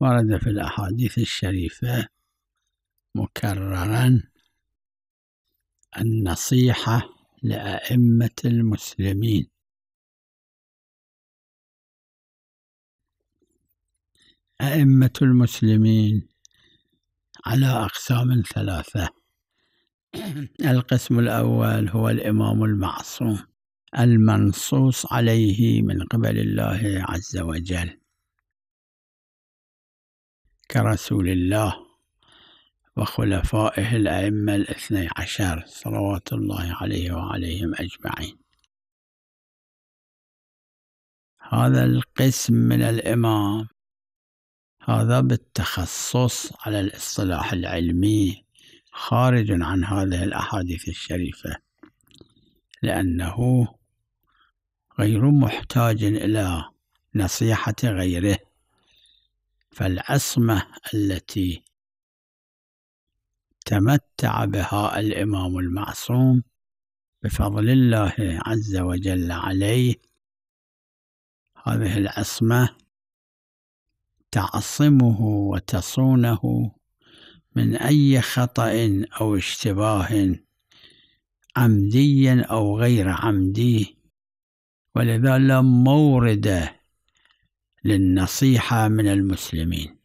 ورد في الأحاديث الشريفة مكررا النصيحة لأئمة المسلمين أئمة المسلمين على أقسام ثلاثة القسم الأول هو الإمام المعصوم المنصوص عليه من قبل الله عز وجل كرسول الله وخلفائه الأئمة الاثني عشر صلوات الله عليه وعليهم أجمعين هذا القسم من الإمام هذا بالتخصص على الاصطلاح العلمي خارج عن هذه الأحاديث الشريفة لأنه غير محتاج إلى نصيحة غيره فالعصمة التي تمتع بها الإمام المعصوم بفضل الله عز وجل عليه هذه العصمة تعصمه وتصونه من أي خطأ أو اشتباه عمديا أو غير عمدي ولذا لا مورد للنصيحة من المسلمين